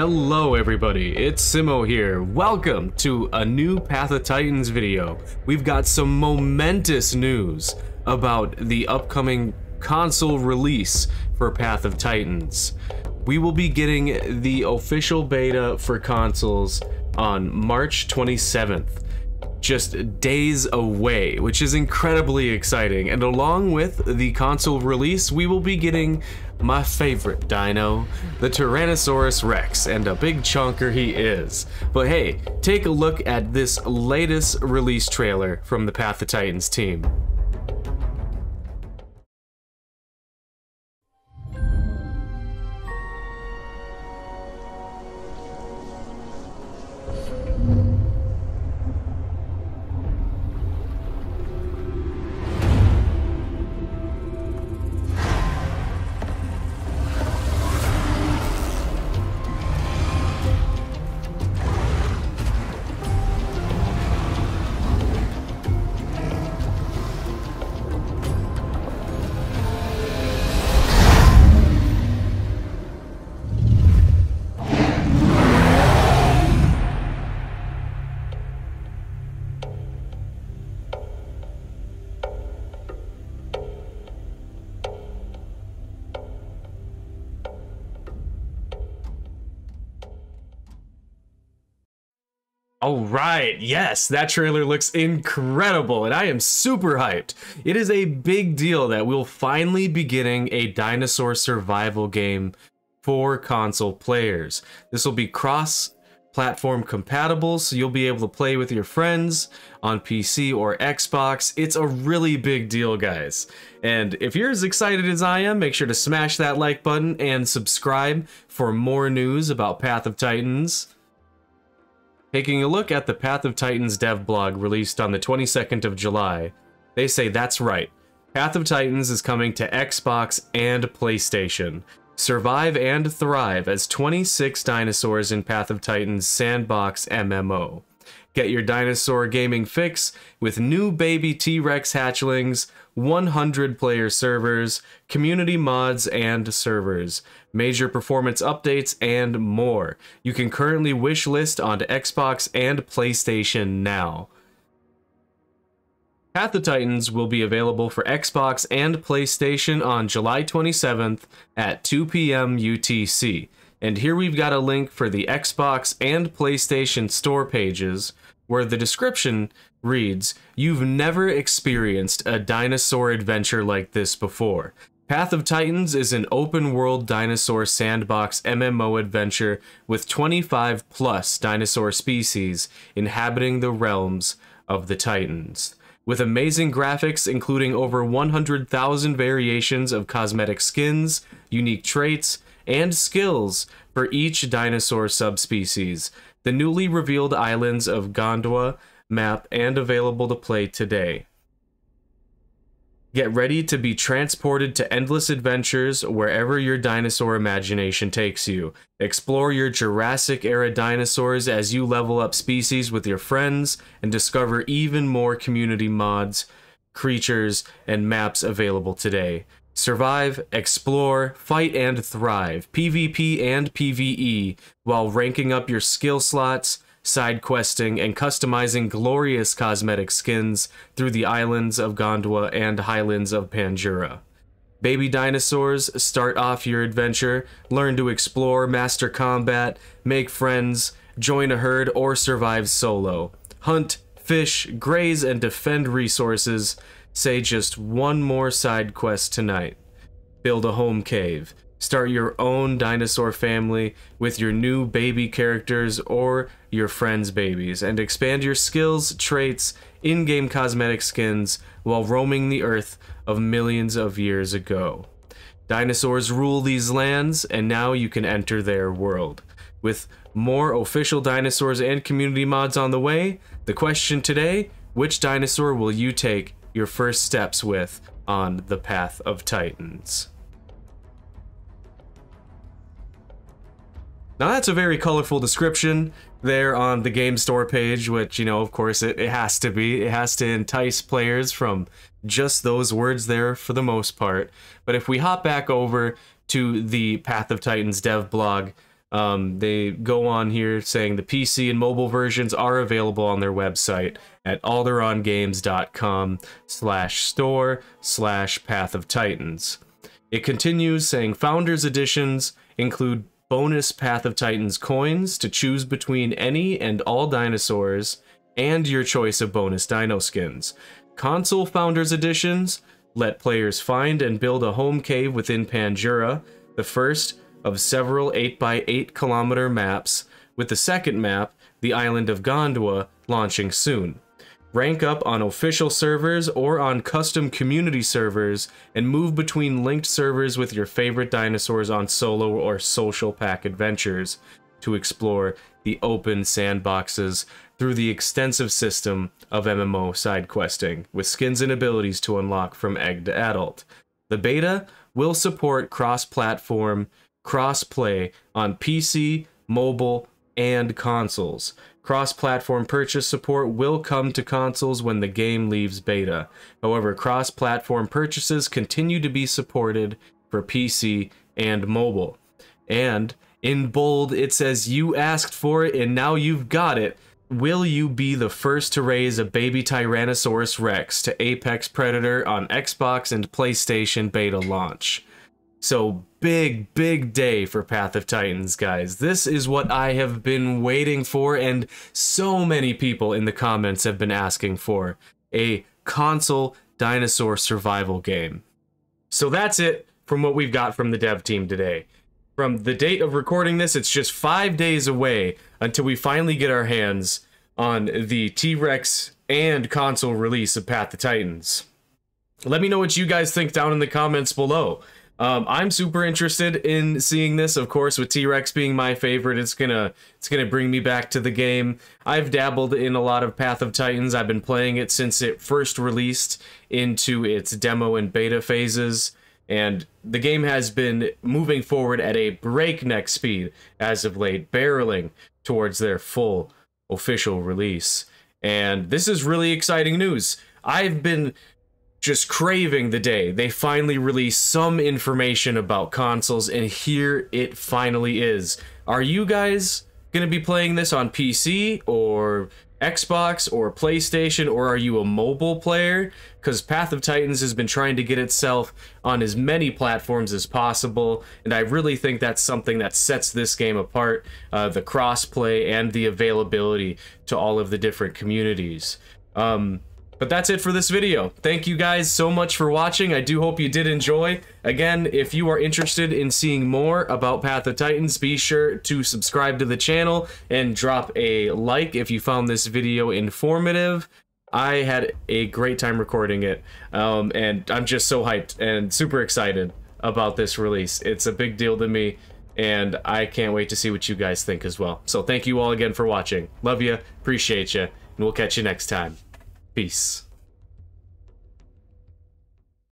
Hello everybody, it's Simo here. Welcome to a new Path of Titans video. We've got some momentous news about the upcoming console release for Path of Titans. We will be getting the official beta for consoles on March 27th just days away, which is incredibly exciting. And along with the console release, we will be getting my favorite dino, the Tyrannosaurus Rex, and a big chonker he is. But hey, take a look at this latest release trailer from the Path of Titans team. All right, yes, that trailer looks incredible, and I am super hyped. It is a big deal that we'll finally be getting a dinosaur survival game for console players. This will be cross platform compatible, so you'll be able to play with your friends on PC or Xbox. It's a really big deal, guys. And if you're as excited as I am, make sure to smash that like button and subscribe for more news about Path of Titans. Taking a look at the Path of Titans dev blog released on the 22nd of July, they say that's right. Path of Titans is coming to Xbox and PlayStation. Survive and thrive as 26 dinosaurs in Path of Titans sandbox MMO. Get your dinosaur gaming fix with new baby T Rex hatchlings, 100 player servers, community mods and servers, major performance updates, and more. You can currently wishlist onto Xbox and PlayStation now. Path of Titans will be available for Xbox and PlayStation on July 27th at 2 p.m. UTC. And here we've got a link for the Xbox and PlayStation store pages where the description reads You've never experienced a dinosaur adventure like this before. Path of Titans is an open world dinosaur sandbox MMO adventure with 25 plus dinosaur species inhabiting the realms of the Titans. With amazing graphics, including over 100,000 variations of cosmetic skins, unique traits, and skills for each dinosaur subspecies. The newly revealed islands of Gondwa map and available to play today. Get ready to be transported to endless adventures wherever your dinosaur imagination takes you. Explore your Jurassic era dinosaurs as you level up species with your friends and discover even more community mods, creatures, and maps available today survive, explore, fight, and thrive, PvP and PvE, while ranking up your skill slots, side questing, and customizing glorious cosmetic skins through the islands of Gondwa and highlands of Panjura. Baby dinosaurs start off your adventure, learn to explore, master combat, make friends, join a herd, or survive solo. Hunt, fish, graze, and defend resources Say just one more side quest tonight. Build a home cave. Start your own dinosaur family with your new baby characters or your friends' babies, and expand your skills, traits, in game cosmetic skins while roaming the earth of millions of years ago. Dinosaurs rule these lands, and now you can enter their world. With more official dinosaurs and community mods on the way, the question today which dinosaur will you take your first steps with on the path of Titans. Now that's a very colorful description there on the game store page, which, you know, of course it, it has to be. It has to entice players from just those words there for the most part. But if we hop back over to the Path of Titans dev blog, um, they go on here saying the PC and mobile versions are available on their website at alderongames.com slash store slash Path of Titans. It continues saying Founders Editions include bonus Path of Titans coins to choose between any and all dinosaurs and your choice of bonus dino skins. Console Founders Editions let players find and build a home cave within Panjura, the first of several 8x8 kilometer maps, with the second map, the island of Gondwa, launching soon. Rank up on official servers or on custom community servers, and move between linked servers with your favorite dinosaurs on solo or social pack adventures to explore the open sandboxes through the extensive system of MMO side questing, with skins and abilities to unlock from egg to adult. The beta will support cross platform crossplay on PC, mobile, and consoles. Cross platform purchase support will come to consoles when the game leaves beta. However, cross platform purchases continue to be supported for PC and mobile. And in bold, it says, You asked for it and now you've got it. Will you be the first to raise a baby Tyrannosaurus Rex to Apex Predator on Xbox and PlayStation beta launch? So big, big day for Path of Titans, guys. This is what I have been waiting for, and so many people in the comments have been asking for. A console dinosaur survival game. So that's it from what we've got from the dev team today. From the date of recording this, it's just five days away until we finally get our hands on the T-Rex and console release of Path of Titans. Let me know what you guys think down in the comments below. Um, I'm super interested in seeing this. Of course, with T-Rex being my favorite, it's gonna it's gonna bring me back to the game. I've dabbled in a lot of Path of Titans. I've been playing it since it first released into its demo and beta phases, and the game has been moving forward at a breakneck speed as of late, barreling towards their full official release. And this is really exciting news. I've been just craving the day they finally release some information about consoles, and here it finally is. Are you guys going to be playing this on PC or Xbox or PlayStation, or are you a mobile player? Because Path of Titans has been trying to get itself on as many platforms as possible, and I really think that's something that sets this game apart uh, the crossplay and the availability to all of the different communities. Um, but that's it for this video. Thank you guys so much for watching. I do hope you did enjoy. Again, if you are interested in seeing more about Path of Titans, be sure to subscribe to the channel and drop a like if you found this video informative. I had a great time recording it, um, and I'm just so hyped and super excited about this release. It's a big deal to me, and I can't wait to see what you guys think as well. So thank you all again for watching. Love you, appreciate you, and we'll catch you next time. Peace.